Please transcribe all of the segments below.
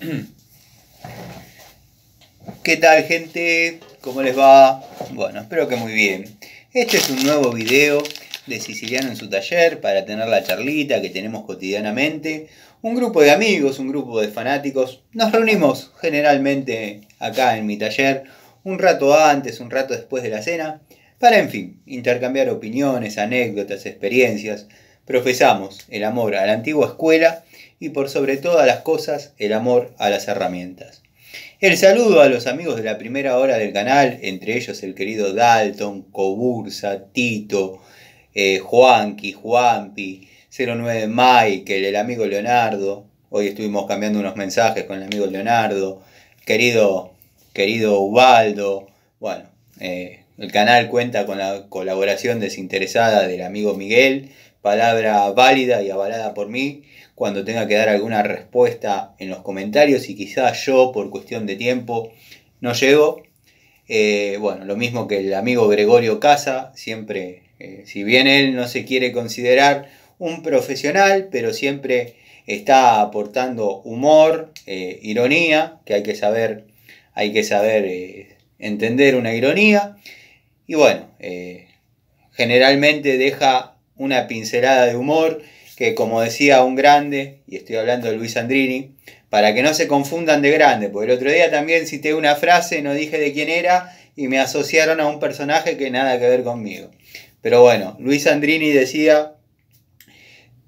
¿Qué tal gente? ¿Cómo les va? Bueno, espero que muy bien. Este es un nuevo video de Siciliano en su taller para tener la charlita que tenemos cotidianamente. Un grupo de amigos, un grupo de fanáticos. Nos reunimos generalmente acá en mi taller, un rato antes, un rato después de la cena, para, en fin, intercambiar opiniones, anécdotas, experiencias. Profesamos el amor a la antigua escuela y por sobre todas las cosas el amor a las herramientas. El saludo a los amigos de la primera hora del canal, entre ellos el querido Dalton, Cobursa, Tito, eh, Juanqui, Juanpi, 09 Michael, el amigo Leonardo. Hoy estuvimos cambiando unos mensajes con el amigo Leonardo, querido, querido Ubaldo. Bueno, eh, el canal cuenta con la colaboración desinteresada del amigo Miguel, palabra válida y avalada por mí cuando tenga que dar alguna respuesta en los comentarios y quizás yo por cuestión de tiempo no llego. Eh, bueno, lo mismo que el amigo Gregorio Casa, siempre, eh, si bien él no se quiere considerar un profesional, pero siempre está aportando humor, eh, ironía, que hay que saber, hay que saber entender una ironía. Y bueno, generalmente deja una pincelada de humor que como decía un grande, y estoy hablando de Luis Andrini, para que no se confundan de grande, porque el otro día también cité una frase, no dije de quién era, y me asociaron a un personaje que nada que ver conmigo. Pero bueno, Luis Andrini decía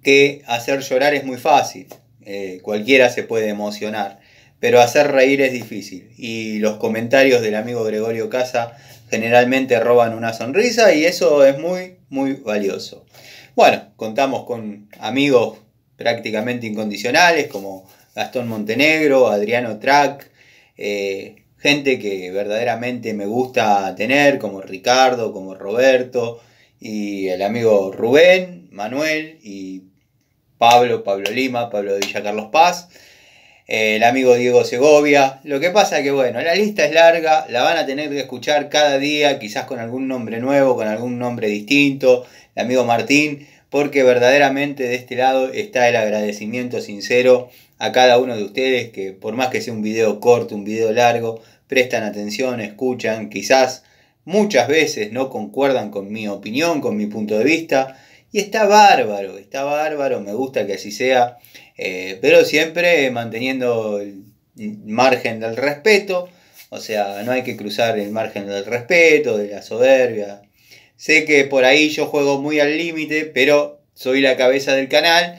que hacer llorar es muy fácil, eh, cualquiera se puede emocionar, pero hacer reír es difícil. Y los comentarios del amigo Gregorio Casa generalmente roban una sonrisa y eso es muy, muy valioso. Bueno, contamos con amigos prácticamente incondicionales como Gastón Montenegro, Adriano Track, eh, gente que verdaderamente me gusta tener, como Ricardo, como Roberto, y el amigo Rubén, Manuel y Pablo, Pablo Lima, Pablo de Villa Carlos Paz el amigo Diego Segovia. Lo que pasa que bueno, la lista es larga, la van a tener que escuchar cada día, quizás con algún nombre nuevo, con algún nombre distinto, el amigo Martín, porque verdaderamente de este lado está el agradecimiento sincero a cada uno de ustedes que por más que sea un video corto, un video largo, prestan atención, escuchan, quizás muchas veces no concuerdan con mi opinión, con mi punto de vista, y está bárbaro, está bárbaro, me gusta que así sea. Eh, pero siempre manteniendo el margen del respeto, o sea, no hay que cruzar el margen del respeto, de la soberbia. Sé que por ahí yo juego muy al límite, pero soy la cabeza del canal,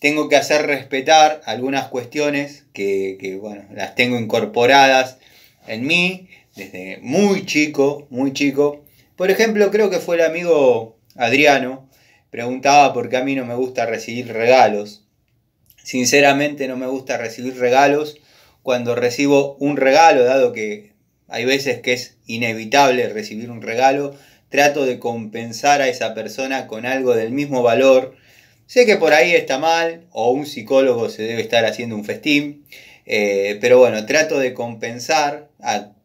tengo que hacer respetar algunas cuestiones que, que bueno, las tengo incorporadas en mí desde muy chico, muy chico. Por ejemplo, creo que fue el amigo Adriano, preguntaba por qué a mí no me gusta recibir regalos. Sinceramente no me gusta recibir regalos. Cuando recibo un regalo, dado que hay veces que es inevitable recibir un regalo, trato de compensar a esa persona con algo del mismo valor. Sé que por ahí está mal o un psicólogo se debe estar haciendo un festín, eh, pero bueno, trato de compensar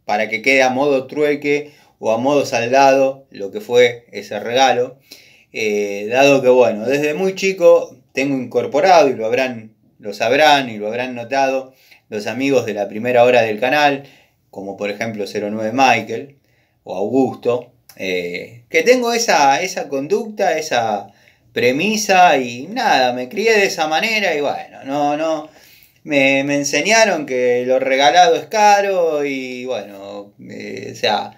para que quede a modo trueque o a modo saldado lo que fue ese regalo. Eh, dado que bueno, desde muy chico tengo incorporado y lo habrán lo sabrán y lo habrán notado los amigos de la primera hora del canal, como por ejemplo 09 Michael o Augusto, eh, que tengo esa, esa conducta, esa premisa y nada, me crié de esa manera y bueno, no, no, me, me enseñaron que lo regalado es caro y bueno, eh, o sea,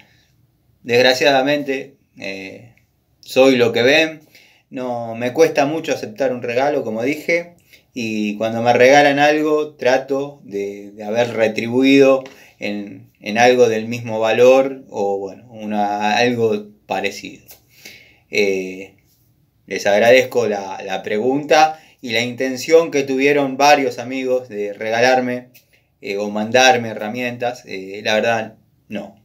desgraciadamente eh, soy lo que ven, no, me cuesta mucho aceptar un regalo, como dije, y cuando me regalan algo trato de, haber retribuido en, algo del mismo valor o bueno, algo parecido. Eh, les agradezco la, pregunta y la intención que tuvieron varios amigos de regalarme eh, o mandarme herramientas. Eh, la verdad, no.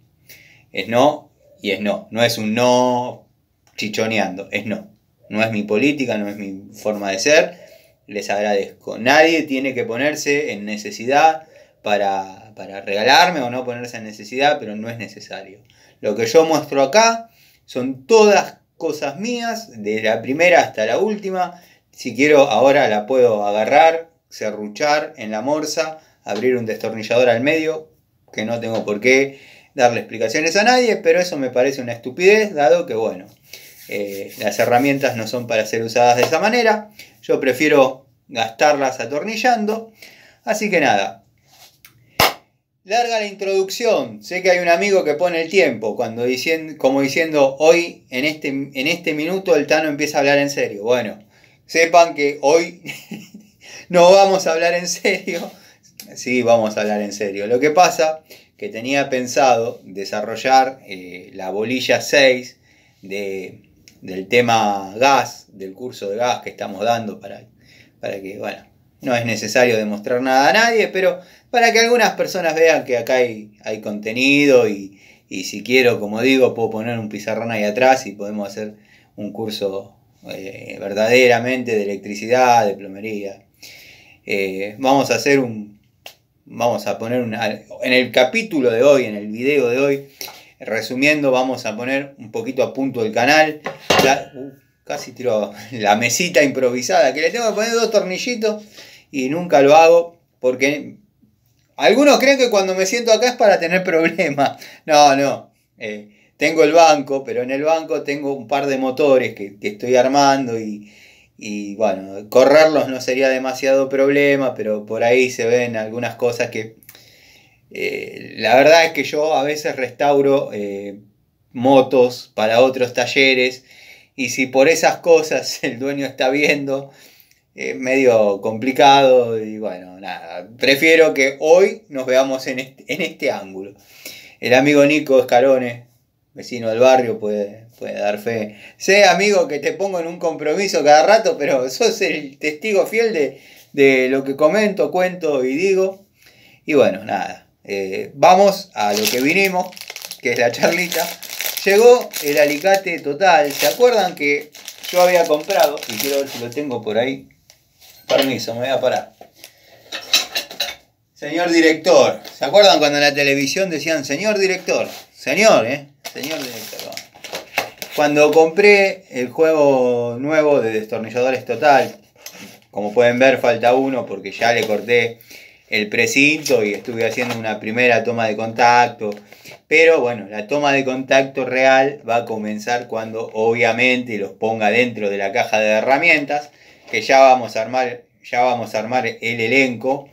Es no y es no. No es un no chichoneando, es no. No es mi política, no es mi forma de ser les agradezco. Nadie tiene que ponerse en necesidad para, para, regalarme o no ponerse en necesidad, pero no es necesario. Lo que yo muestro acá son todas cosas mías, de la primera hasta la última. Si quiero, ahora la puedo agarrar, serruchar en la morsa, abrir un destornillador al medio, que no tengo por qué darle explicaciones a nadie, pero eso me parece una estupidez, dado que, bueno, eh, las herramientas no son para ser usadas de esa manera. Yo prefiero gastarlas atornillando. Así que nada. Larga la introducción. Sé que hay un amigo que pone el tiempo, cuando diciendo, como diciendo, hoy en este, en este minuto el Tano empieza a hablar en serio. Bueno, sepan que hoy no vamos a hablar en serio. Sí, vamos a hablar en serio. Lo que pasa que tenía pensado desarrollar eh, la bolilla 6 de del tema gas, del curso de gas que estamos dando para, para que, bueno, no es necesario demostrar nada a nadie, pero para que algunas personas vean que acá hay, contenido y, si quiero, como digo, puedo poner un pizarrón ahí atrás y podemos hacer un curso eh, verdaderamente de electricidad, de plomería. Eh, vamos a hacer un, vamos a poner una, en el capítulo de hoy, en el video de hoy, Resumiendo, vamos a poner un poquito a punto el canal. Uh, casi tiro la mesita improvisada, que le tengo que poner dos tornillitos y nunca lo hago porque algunos creen que cuando me siento acá es para tener problemas. No, no. Eh, tengo el banco, pero en el banco tengo un par de motores que, estoy armando y, y, bueno, correrlos no sería demasiado problema, pero por ahí se ven algunas cosas que eh, la verdad es que yo a veces restauro eh, motos para otros talleres y si por esas cosas el dueño está viendo, es medio complicado y bueno, nada, prefiero que hoy nos veamos en este, ángulo. El amigo Nico Escarone, vecino del barrio, puede, puede dar fe. Sé amigo que te pongo en un compromiso cada rato, pero sos el testigo fiel de lo que comento, cuento y digo. Y bueno, nada. Eh, vamos a lo que vinimos, que es la charlita. Llegó el alicate total. ¿Se acuerdan que yo había comprado? Y quiero ver si lo tengo por ahí. Permiso, me voy a parar. Señor director, ¿se acuerdan cuando en la televisión decían señor director? Señor, ¿eh? Señor director. Cuando compré el juego nuevo de destornilladores total, como pueden ver falta uno porque ya le corté el precinto y estuve haciendo una primera toma de contacto. Pero bueno, la toma de contacto real va a comenzar cuando obviamente los ponga dentro de la caja de herramientas, que ya vamos a armar, ya vamos a armar el elenco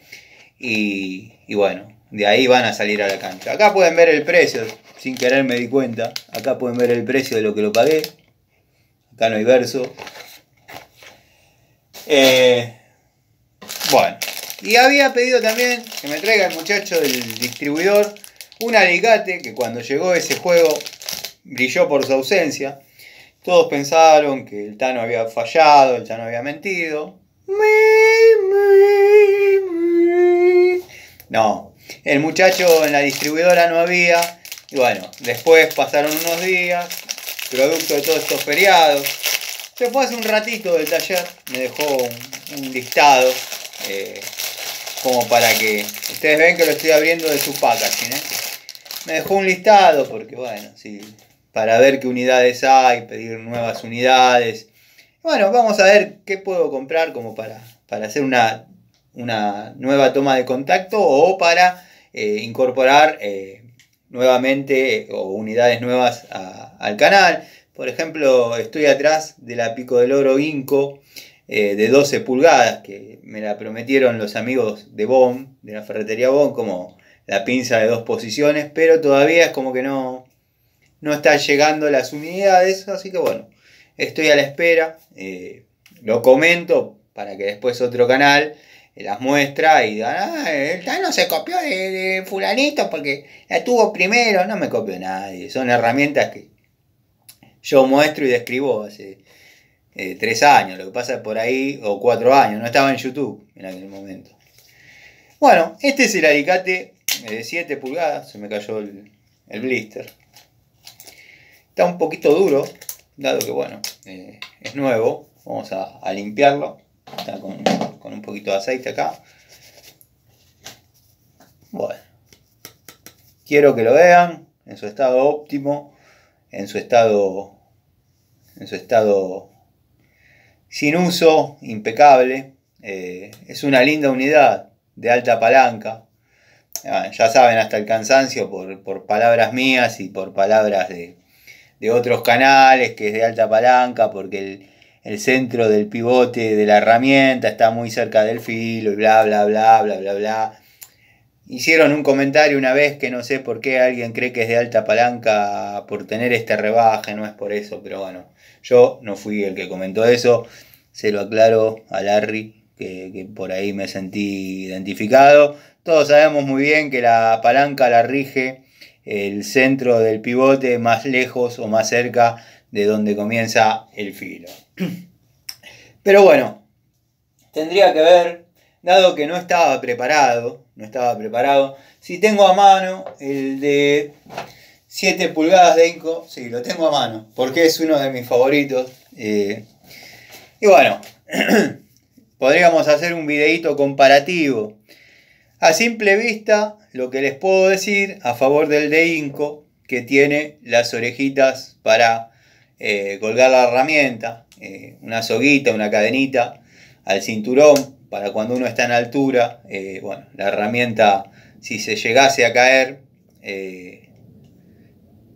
y, bueno, de ahí van a salir a la cancha. Acá pueden ver el precio, sin querer me di cuenta, acá pueden ver el precio de lo que lo pagué, acá no hay verso. Eh, bueno. Y había pedido también que me traiga el muchacho del distribuidor un alicate que cuando llegó ese juego brilló por su ausencia. Todos pensaron que el Tano había fallado, el Tano había mentido. No, el muchacho en la distribuidora no había. Y bueno, después pasaron unos días, producto de todos estos feriados. Se fue hace un ratito del taller, me dejó un, listado eh, como para que ustedes ven que lo estoy abriendo de su packaging. ¿eh? Me dejó un listado porque, bueno, sí, para ver qué unidades hay, pedir nuevas unidades. Bueno, vamos a ver qué puedo comprar como para, para hacer una, nueva toma de contacto o para eh, incorporar eh, nuevamente o unidades nuevas al canal. Por ejemplo, estoy atrás de la Pico del Oro Inco eh, de 12 pulgadas que me la prometieron los amigos de BOM, de la ferretería BOM, como la pinza de dos posiciones, pero todavía es como que no, no está llegando las unidades, así que bueno, estoy a la espera, eh, lo comento para que después otro canal eh, las muestra y digan, ah, el se copió de, de, fulanito porque la tuvo primero, no me copió nadie, son herramientas que yo muestro y describo hace eh, tres años, lo que pasa por ahí, o cuatro años, no estaba en YouTube en aquel momento. Bueno, este es el alicate de 7 pulgadas, se me cayó el, blister. Está un poquito duro, dado que bueno, eh, es nuevo, vamos a, limpiarlo. Está con, con un poquito de aceite acá. Bueno, quiero que lo vean en su estado óptimo, en su estado, en su estado sin uso, impecable. Eh, es una linda unidad de alta palanca. Ah, ya saben, hasta el cansancio por, palabras mías y por palabras de, otros canales, que es de alta palanca, porque el, el, centro del pivote de la herramienta está muy cerca del filo y bla, bla, bla, bla, bla, bla. Hicieron un comentario una vez que no sé por qué alguien cree que es de alta palanca por tener este rebaje, no es por eso, pero bueno, yo no fui el que comentó eso, se lo aclaro a Larry, que, por ahí me sentí identificado. Todos sabemos muy bien que la palanca la rige el centro del pivote más lejos o más cerca de donde comienza el filo. Pero bueno, tendría que ver, dado que no estaba preparado, no estaba preparado. Si tengo a mano el de 7 pulgadas de Inco, sí, lo tengo a mano, porque es uno de mis favoritos. Eh, y bueno, podríamos hacer un videíto comparativo. A simple vista, lo que les puedo decir a favor del de Inco, que tiene las orejitas para eh, colgar la herramienta, eh, una soguita, una cadenita al cinturón para cuando uno está en altura, eh, bueno, la herramienta, si se llegase a caer, eh,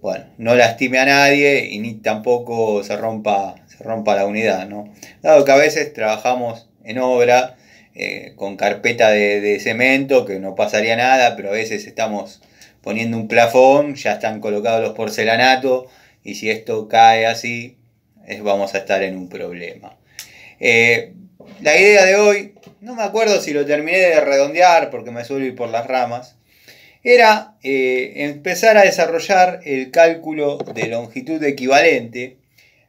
bueno, no lastime a nadie y ni tampoco se rompa, se rompa la unidad, ¿no? Dado que a veces trabajamos en obra eh, con carpeta de, cemento, que no pasaría nada, pero a veces estamos poniendo un plafón, ya están colocados los porcelanatos y si esto cae así, vamos a estar en un problema la idea de hoy, no me acuerdo si lo terminé de redondear porque me suelo ir por las ramas, era eh, empezar a desarrollar el cálculo de longitud equivalente,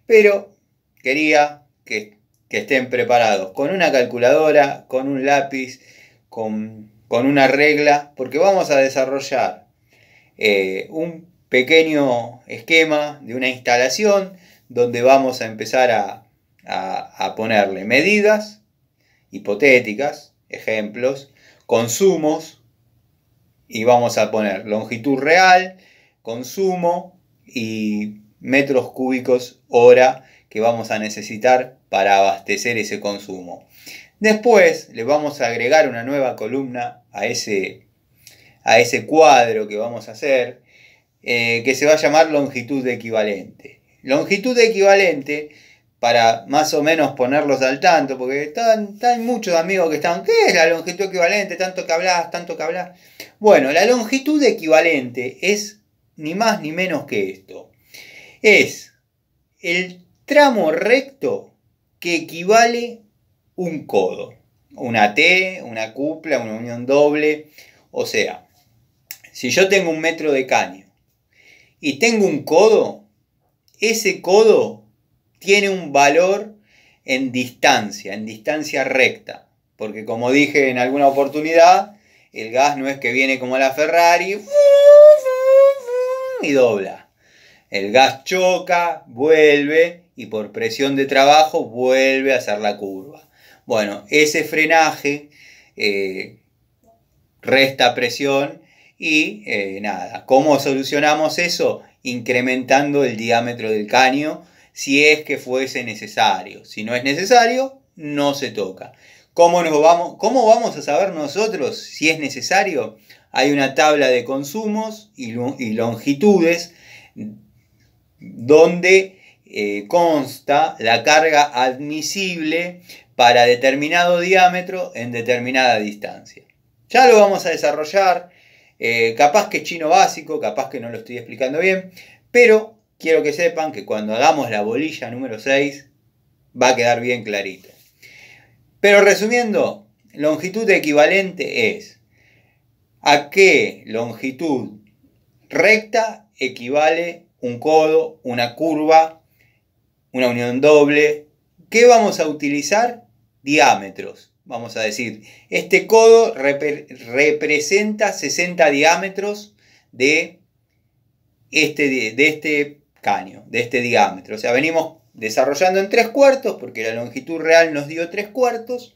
pero quería que, estén preparados con una calculadora, con un lápiz, con, una regla, porque vamos a desarrollar eh, un pequeño esquema de una instalación donde vamos a empezar a a, ponerle medidas hipotéticas, ejemplos, consumos, y vamos a poner longitud real, consumo y metros cúbicos hora que vamos a necesitar para abastecer ese consumo. Después le vamos a agregar una nueva columna a ese, a ese cuadro que vamos a hacer, eh, que se va a llamar longitud equivalente. Longitud equivalente para más o menos ponerlos al tanto, porque están, muchos amigos que están, ¿qué es la longitud equivalente? Tanto que hablas, tanto que hablas. Bueno, la longitud equivalente es ni más ni menos que esto. Es el tramo recto que equivale un codo, una T, una cupla, una unión doble. O sea, si yo tengo un metro de caño y tengo un codo, ese codo tiene un valor en distancia, en distancia recta. Porque como dije en alguna oportunidad, el gas no es que viene como la Ferrari y dobla. El gas choca, vuelve y por presión de trabajo vuelve a hacer la curva. Bueno, ese frenaje eh, resta presión y eh, nada, ¿cómo solucionamos eso? Incrementando el diámetro del caño si es que fuese necesario. Si no es necesario, no se toca. ¿Cómo, nos vamos, vamos a saber nosotros si es necesario? Hay una tabla de consumos y, longitudes donde eh, consta la carga admisible para determinado diámetro en determinada distancia. Ya lo vamos a desarrollar, eh, capaz que es chino básico, capaz que no lo estoy explicando bien, pero quiero que sepan que cuando hagamos la bolilla número 6 va a quedar bien clarito. Pero resumiendo, longitud equivalente es a qué longitud recta equivale un codo, una curva, una unión doble. ¿Qué vamos a utilizar? Diámetros. Vamos a decir, este codo representa 60 diámetros de este, de este de este diámetro. O sea, venimos desarrollando en tres cuartos, porque la longitud real nos dio tres cuartos.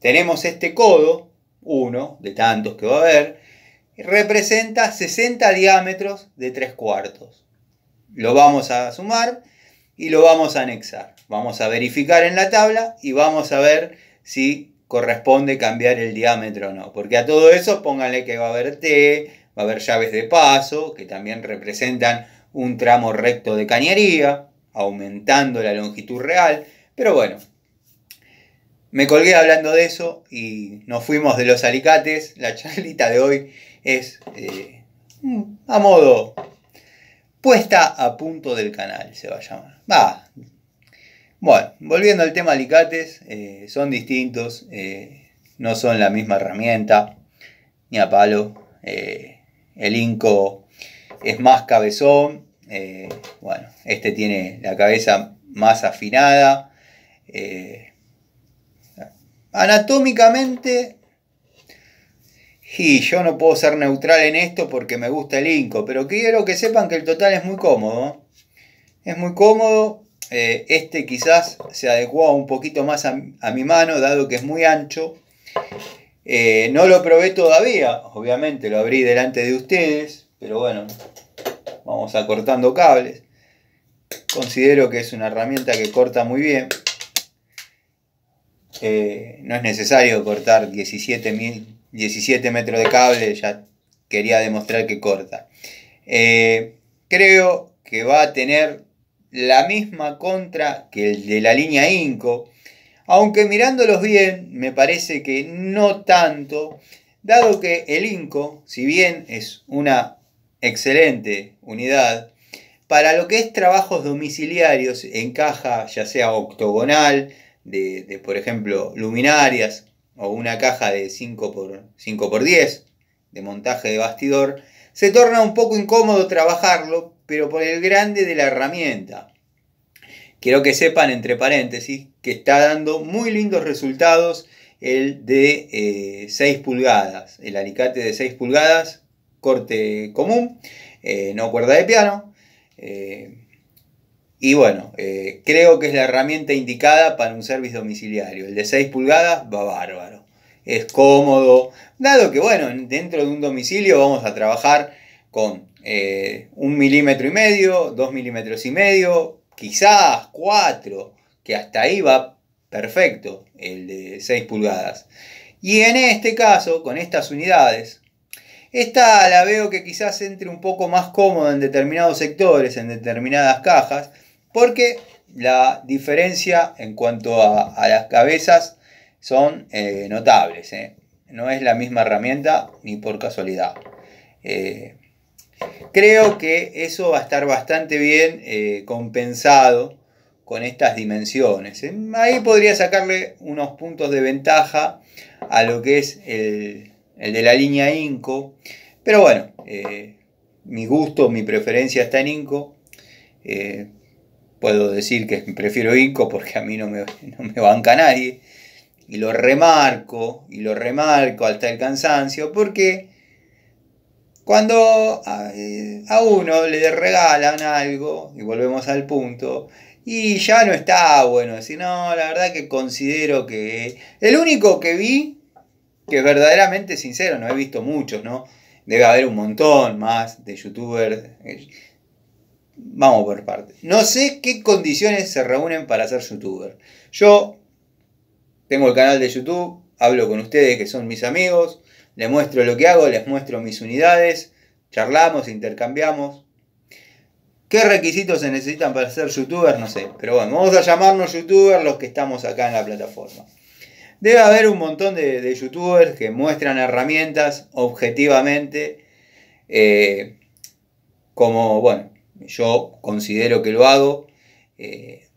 Tenemos este codo, uno de tantos que va a haber, representa 60 diámetros de tres cuartos. Lo vamos a sumar y lo vamos a anexar. Vamos a verificar en la tabla y vamos a ver si corresponde cambiar el diámetro o no. Porque a todo eso pónganle que va a haber T, va a haber llaves de paso, que también representan un tramo recto de cañería, aumentando la longitud real, pero bueno, me colgué hablando de eso y nos fuimos de los alicates. La charlita de hoy es eh, mm, a modo puesta a punto del canal, se va a llamar. Va. Bueno, volviendo al tema alicates, eh, son distintos, eh, no son la misma herramienta, ni a palo. el Inco es más cabezón. Eh, bueno, este tiene la cabeza más afinada. Eh, anatómicamente, y yo no puedo ser neutral en esto porque me gusta el Inco, pero quiero que sepan que el total es muy cómodo. Es muy cómodo. Eh, este quizás se adecuó un poquito más a, a, mi mano, dado que es muy ancho. no lo probé todavía, obviamente lo abrí delante de ustedes pero bueno, vamos a cortando cables. Considero que es una herramienta que corta muy bien. Eh, no es necesario cortar 17, metros de cable, ya quería demostrar que corta. Eh, creo que va a tener la misma contra que el de la línea Inco, aunque mirándolos bien me parece que no tanto, dado que el Inco, si bien es una excelente unidad para lo que es trabajos domiciliarios en caja, ya sea octogonal, de, por ejemplo luminarias o una caja de 5 x 5 10 de montaje de bastidor, se torna un poco incómodo trabajarlo, pero por el grande de la herramienta. Quiero que sepan, entre paréntesis, que está dando muy lindos resultados el de 6 eh, pulgadas, el alicate de 6 pulgadas corte común, eh, no cuerda de piano. Eh, y bueno, eh, creo que es la herramienta indicada para un servicio domiciliario. El de 6 pulgadas va bárbaro. Es cómodo, dado que bueno, dentro de un domicilio vamos a trabajar con un milímetro y medio, dos milímetros y medio, quizás cuatro, que hasta ahí va perfecto el de 6 pulgadas. Y en este caso, con estas unidades, esta la veo que quizás entre un poco más cómoda en determinados sectores, en determinadas cajas, porque la diferencia en cuanto a, las cabezas son eh, notables. Eh. No es la misma herramienta ni por casualidad. Eh, creo que eso va a estar bastante bien compensado con estas dimensiones. Ahí podría sacarle unos puntos de ventaja a lo que es el, el de la línea Inco. Pero bueno, eh, mi gusto, mi preferencia está en Inco. Eh, puedo decir que prefiero Inco porque a mí no me, banca nadie. Y lo remarco, y lo remarco hasta el cansancio, porque cuando a, eh, uno le regalan algo, y volvemos al punto, y ya no está bueno sino la verdad que considero que el único que vi que verdaderamente sincero, no he visto muchos, ¿no? Debe haber un montón más de youtubers. Eh, vamos por partes. No sé qué condiciones se reúnen para ser youtuber. Yo tengo el canal de YouTube, hablo con ustedes que son mis amigos, les muestro lo que hago, les muestro mis unidades, charlamos, intercambiamos. ¿Qué requisitos se necesitan para ser youtuber? No sé. Pero bueno, vamos a llamarnos youtubers los que estamos acá en la plataforma. Debe haber un montón de, youtubers que muestran herramientas objetivamente, eh, como, bueno, yo considero que lo hago, eh,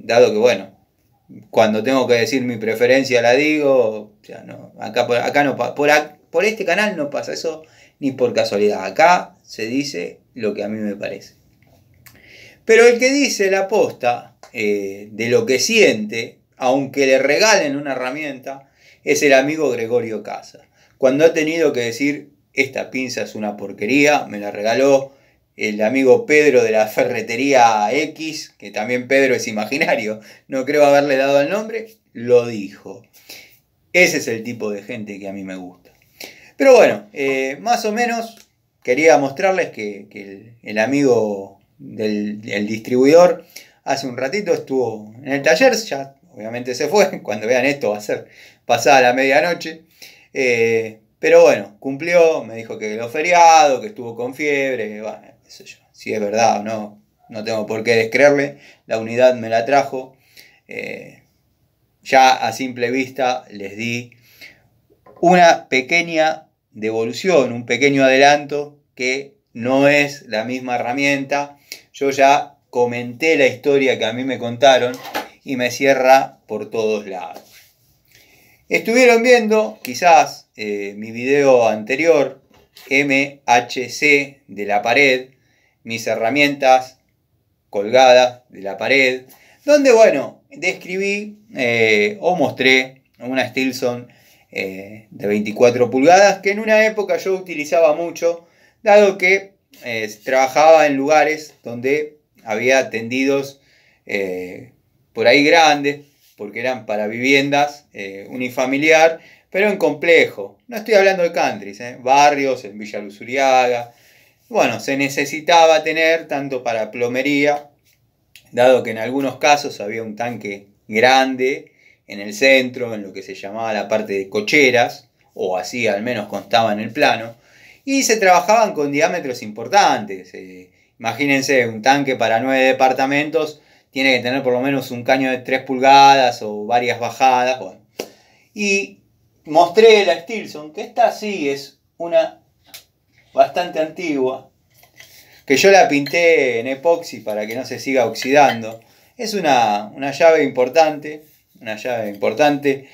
dado que, bueno, cuando tengo que decir mi preferencia la digo, no, acá, por, por, este canal no pasa eso ni por casualidad, acá se dice lo que a mí me parece. Pero el que dice la posta eh, de lo que siente, aunque le regalen una herramienta, es el amigo Gregorio Casa. Cuando ha tenido que decir, esta pinza es una porquería, me la regaló el amigo Pedro de la ferretería X, que también Pedro es imaginario, no creo haberle dado el nombre, lo dijo. Ese es el tipo de gente que a mí me gusta. Pero bueno, eh, más o menos quería mostrarles que, el, amigo del distribuidor hace un ratito estuvo en el taller, ya obviamente se fue, cuando vean esto va a ser pasada la medianoche. Eh, pero bueno, cumplió, me dijo que lo feriado, que estuvo con fiebre, si es verdad o no, no tengo por qué descreerle, la unidad me la trajo. Eh, ya a simple vista les di una pequeña devolución, un pequeño adelanto que no es la misma herramienta. Yo ya comenté la historia que a mí me contaron y me cierra por todos lados. Estuvieron viendo quizás eh, mi video anterior, MHC de la pared, mis herramientas colgadas de la pared, donde bueno, describí eh, o mostré una Stilson eh, de 24 pulgadas que en una época yo utilizaba mucho, dado que trabajaba en lugares donde había tendidos por ahí grandes, porque eran para viviendas eh, unifamiliar, pero en complejo. No estoy hablando de countries, eh, barrios, en Villa Luzuriaga Bueno, se necesitaba tener tanto para plomería, dado que en algunos casos había un tanque grande en el centro, en lo que se llamaba la parte de cocheras, o así al menos constaba en el plano, y se trabajaban con diámetros importantes. Eh, imagínense un tanque para nueve departamentos tiene que tener por lo menos un caño de 3 pulgadas o varias bajadas. Y mostré la Stilson, que esta sí es una bastante antigua, que yo la pinté en epoxi para que no se siga oxidando. Es una, llave importante, una llave importante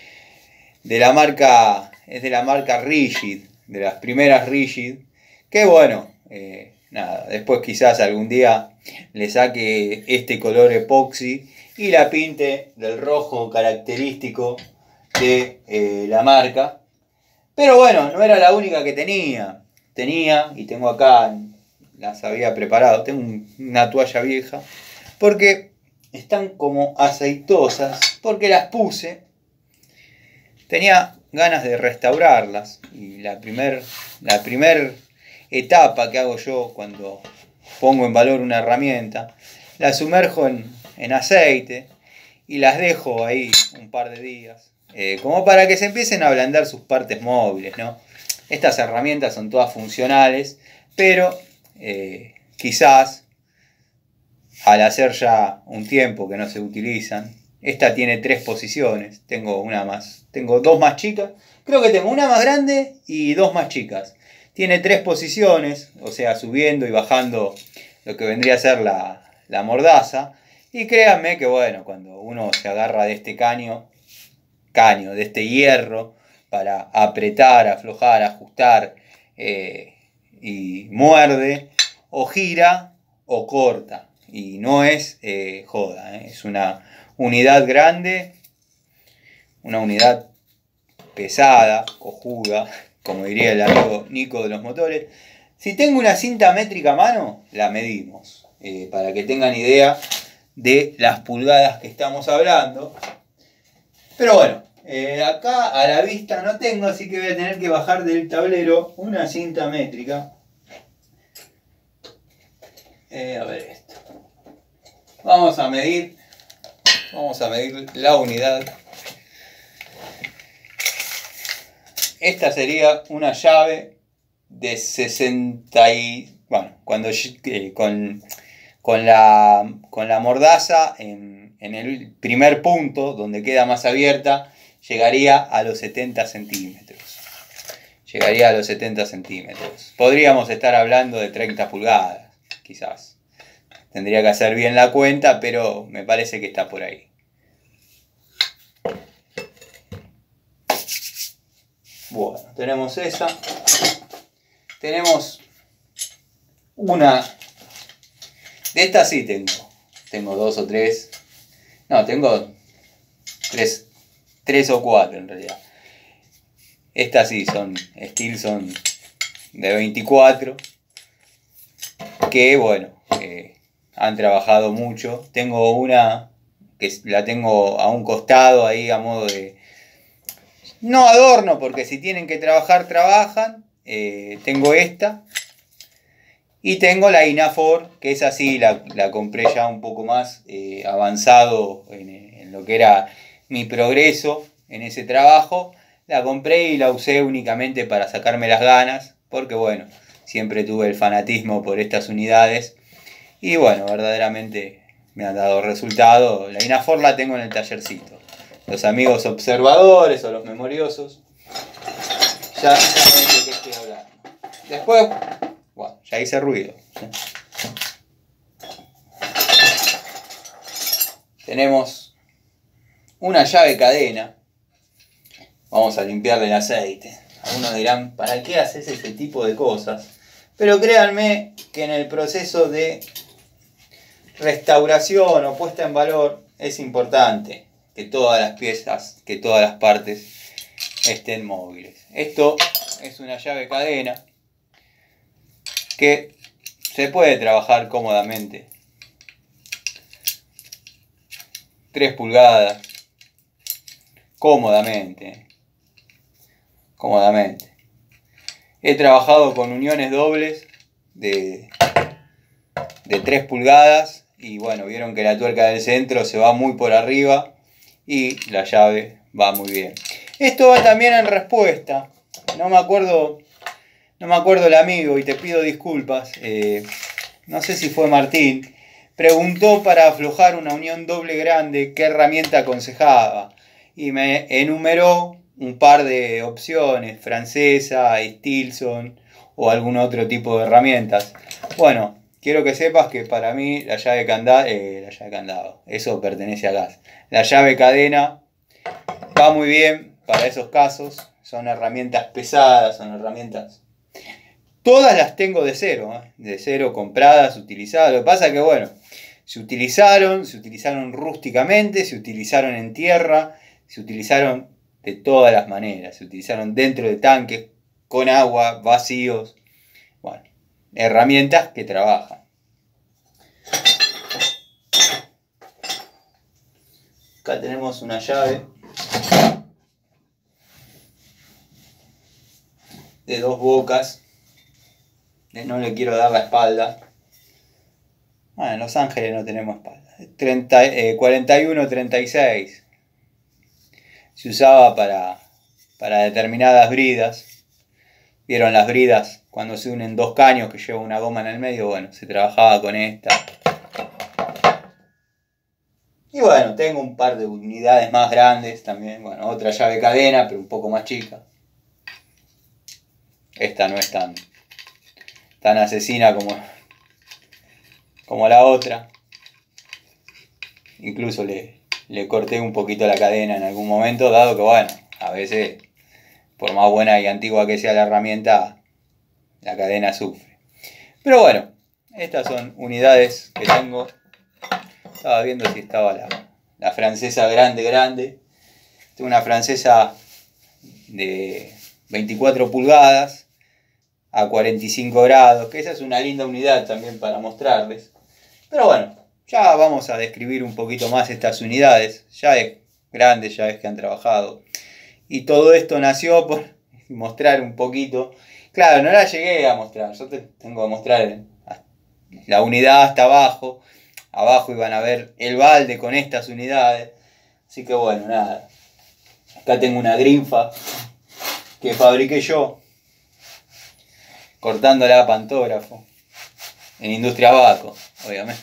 de la marca, es de la marca Rigid, de las primeras Rigid, que bueno, eh, después quizás algún día le saque este color epoxi y la pinte del rojo característico de eh, la marca. Pero bueno, no era la única que tenía. Tenía, y tengo acá, las había preparado, tengo una toalla vieja, porque están como aceitosas, porque las puse. Tenía ganas de restaurarlas y la primer, la primer etapa que hago yo cuando pongo en valor una herramienta, la sumerjo en, aceite y las dejo ahí un par de días, eh, como para que se empiecen a ablandar sus partes móviles. Estas herramientas son todas funcionales, pero eh, quizás al hacer ya un tiempo que no se utilizan, esta tiene tres posiciones, tengo una más, tengo dos más chicas, creo que tengo una más grande y dos más chicas. Tiene tres posiciones, o sea, subiendo y bajando lo que vendría a ser la, mordaza. Y créanme que bueno, cuando uno se agarra de este caño, caño, de este hierro, para apretar, aflojar, ajustar eh, y muerde, o gira o corta. Y no es eh, joda, eh, es una unidad grande, una unidad pesada, cojuda, como diría el amigo Nico de los motores. Si tengo una cinta métrica a mano, la medimos, eh, para que tengan idea de las pulgadas que estamos hablando. Pero bueno, eh, acá a la vista no tengo, así que voy a tener que bajar del tablero una cinta métrica. Eh, a ver esto. Vamos a medir. Vamos a medir la unidad Esta sería una llave de 60 y... Bueno, cuando eh, con, con, la, con la mordaza en, en, el primer punto, donde queda más abierta, llegaría a los 70 centímetros. Llegaría a los 70 centímetros. Podríamos estar hablando de 30 pulgadas, quizás. Tendría que hacer bien la cuenta, pero me parece que está por ahí. Bueno, tenemos esa. Tenemos una. De estas sí tengo. Tengo dos o tres. No, tengo tres, o cuatro en realidad. Estas sí son Stilson son de 24. Que bueno, eh, han trabajado mucho. Tengo una que la tengo a un costado ahí a modo de, no adorno, porque si tienen que trabajar, trabajan. Eh, tengo esta. Y tengo la Inafor, que es así, la, compré ya un poco más eh, avanzado en, en lo que era mi progreso en ese trabajo. La compré y la usé únicamente para sacarme las ganas, porque bueno, siempre tuve el fanatismo por estas unidades. Y bueno, verdaderamente me han dado resultado. La Inafor la tengo en el tallercito los amigos observadores o los memoriosos, ya saben de qué estoy hablando. Después, bueno, ya hice ruido. Tenemos una llave cadena. Vamos a limpiarle el aceite. Algunos dirán, ¿para qué haces ese tipo de cosas? Pero créanme que en el proceso de restauración o puesta en valor es importante todas las piezas, que todas las partes estén móviles. Esto es una llave cadena que se puede trabajar cómodamente. 3 pulgadas. Cómodamente. Cómodamente. He trabajado con uniones dobles de, de 3 pulgadas. Y bueno, vieron que la tuerca del centro se va muy por arriba y la llave va muy bien. Esto va también en respuesta. No me acuerdo, no me acuerdo el amigo y te pido disculpas. Eh, no sé si fue Martín. Preguntó para aflojar una unión doble grande qué herramienta aconsejaba y me enumeró un par de opciones, francesa, Stilson o algún otro tipo de herramientas. Bueno, quiero que sepas que para mí la llave candado, eh, candado, eso pertenece a gas. La llave cadena va muy bien para esos casos. Son herramientas pesadas, son herramientas. Todas las tengo de cero, ¿eh? de cero compradas, utilizadas. Lo que pasa es que, bueno, se utilizaron, se utilizaron rústicamente, se utilizaron en tierra, se utilizaron de todas las maneras. Se utilizaron dentro de tanques, con agua, vacíos herramientas que trabajan. Acá tenemos una llave de dos bocas. Eh, no le quiero dar la espalda. en Los Ángeles no tenemos espalda. 41, 36. Eh, Se usaba para, para determinadas bridas. Vieron las bridas cuando se unen dos caños que lleva una goma en el medio. Bueno, se trabajaba con esta. Y bueno, tengo un par de unidades más grandes también. Bueno, otra llave cadena, pero un poco más chica. Esta no es tan, tan asesina como, como la otra. Incluso le, le corté un poquito la cadena en algún momento, dado que, bueno, a veces por más buena y antigua que sea la herramienta, la cadena sufre. Pero bueno, estas son unidades que tengo. Estaba viendo si estaba la, francesa grande, grande. Tengo una francesa de 24 pulgadas a 45 grados, que esa es una linda unidad también para mostrarles. Pero bueno, ya vamos a describir un poquito más estas unidades. Ya es grande, ya es que han trabajado. Y todo esto nació por mostrar un poquito. Claro, no la llegué a mostrar. Yo te tengo que mostrar la unidad hasta abajo. Abajo iban a ver el balde con estas unidades. Así que bueno, nada. Acá tengo una grinfa que fabriqué yo. Cortándola a pantógrafo. En industria baco obviamente.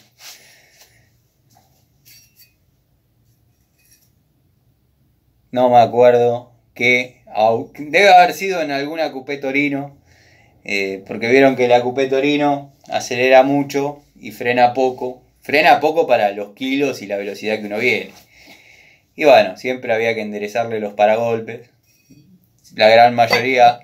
No me acuerdo que debe haber sido en alguna Coupé Torino, eh, porque vieron que la Coupé Torino acelera mucho y frena poco, frena poco para los kilos y la velocidad que uno viene. Y bueno, siempre había que enderezarle los paragolpes. La gran mayoría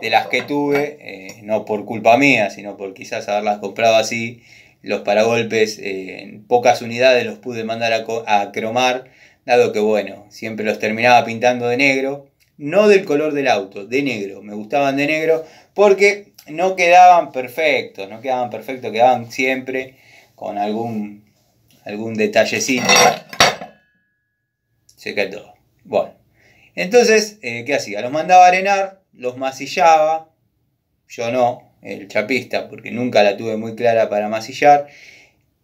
de las que tuve, eh, no por culpa mía, sino por quizás haberlas comprado así, los paragolpes eh, en pocas unidades los pude mandar a cromar, dado que bueno, siempre los terminaba pintando de negro no del color del auto, de negro. Me gustaban de negro porque no quedaban perfectos, no quedaban perfectos, quedaban siempre con algún, algún detallecito. Se cae todo. Bueno, entonces, eh, ¿qué hacía? Los mandaba a arenar, los masillaba, yo no, el chapista, porque nunca la tuve muy clara para masillar.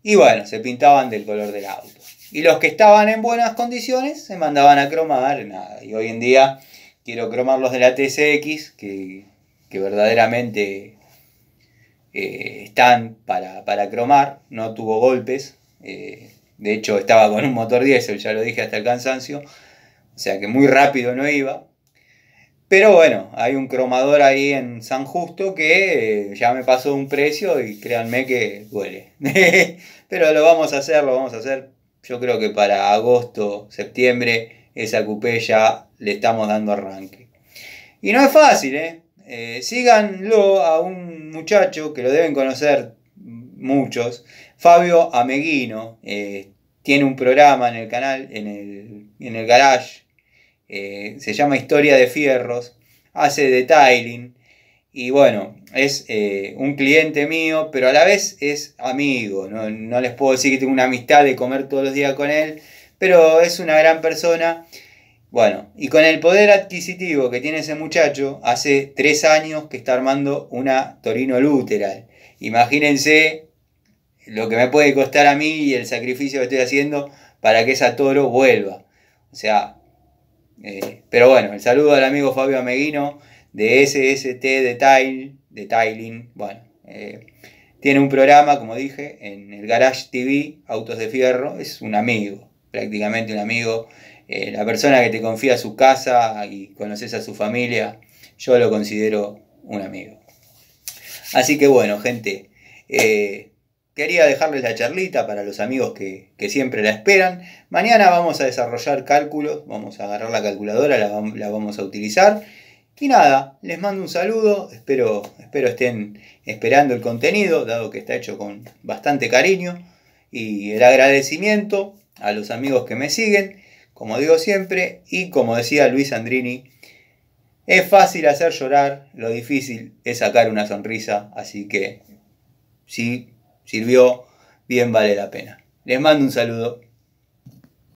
Y bueno, se pintaban del color del auto. Y los que estaban en buenas condiciones se mandaban a cromar, nada. Y hoy en día quiero cromar los de la TSX, que, verdaderamente eh, están para, cromar, no tuvo golpes, eh, de hecho estaba con un motor diésel, ya lo dije hasta el cansancio, o sea que muy rápido no iba. Pero bueno, hay un cromador ahí en San Justo que eh, ya me pasó un precio y créanme que duele. Pero lo vamos a hacer, lo vamos a hacer. Yo creo que para agosto, septiembre esa coupé ya le estamos dando arranque. Y no es fácil, ¿eh? eh síganlo a un muchacho que lo deben conocer muchos, Fabio Ameguino. Eh, tiene un programa en el canal, en el, garage, eh, se llama Historia de Fierros, hace detailing y bueno, es un cliente mío, pero a la vez es amigo, no, no les puedo decir que tengo una amistad de comer todos los días con él, pero es una gran persona. Bueno, y con el poder adquisitivo que tiene ese muchacho, hace tres años que está armando una Torino Luteral. Imagínense lo que me puede costar a mí y el sacrificio que estoy haciendo para que esa Toro vuelva. O sea, eh, pero bueno, el saludo al amigo Fabio Ameguino de SST de Detailing, bueno, eh, tiene un programa, como dije, en el Garage TV, Autos de Fierro, es un amigo prácticamente un amigo, eh, la persona que te confía su casa y conoces a su familia, yo lo considero un amigo. Así que bueno, gente, eh, quería dejarles la charlita para los amigos que, siempre la esperan. Mañana vamos a desarrollar cálculos, vamos a agarrar la calculadora, la, la vamos a utilizar. Y nada, les mando un saludo, espero, espero estén esperando el contenido, dado que está hecho con bastante cariño y el agradecimiento a los amigos que me siguen, como digo siempre, y como decía Luis Andrini, es fácil hacer llorar, lo difícil es sacar una sonrisa, así que si sirvió, bien vale la pena. Les mando un saludo